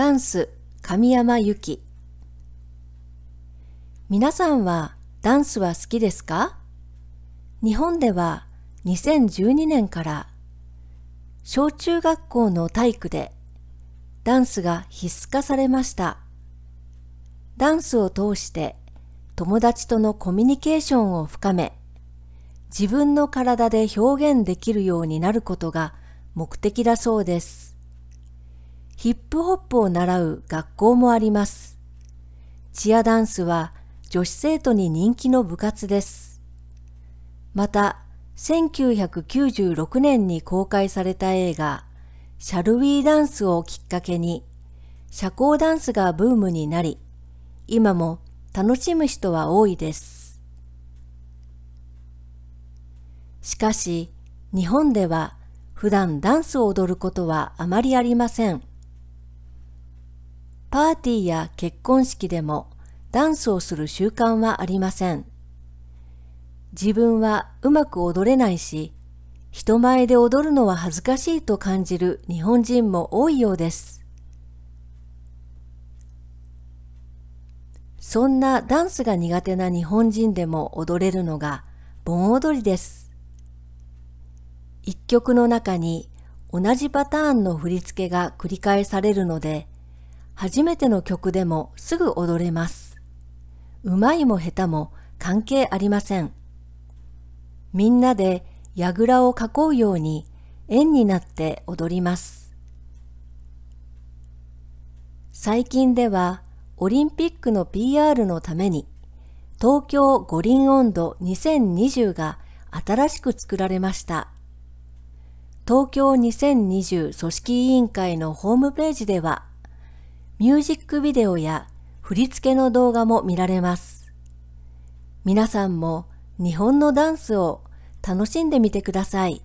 ダンス神山由紀皆さんはダンスは好きですか日本では2012年から小中学校の体育でダンスが必須化されました。ダンスを通して友達とのコミュニケーションを深め、自分の体で表現できるようになることが目的だそうです。ヒップホップを習う学校もあります。チアダンスは女子生徒に人気の部活です。また、1996年に公開された映画、シャルウィーダンスをきっかけに、社交ダンスがブームになり、今も楽しむ人は多いです。しかし、日本では普段ダンスを踊ることはあまりありません。パーティーや結婚式でもダンスをする習慣はありません。自分はうまく踊れないし、人前で踊るのは恥ずかしいと感じる日本人も多いようです。そんなダンスが苦手な日本人でも踊れるのが盆踊りです。一曲の中に同じパターンの振り付けが繰り返されるので、初めての曲でもすぐ踊れます。うまいも下手も関係ありません。みんなで櫓を囲うように円になって踊ります。最近ではオリンピックの PR のために東京五輪温度2020が新しく作られました。東京2020組織委員会のホームページではミュージックビデオや振り付けの動画も見られます。皆さんも日本のダンスを楽しんでみてください。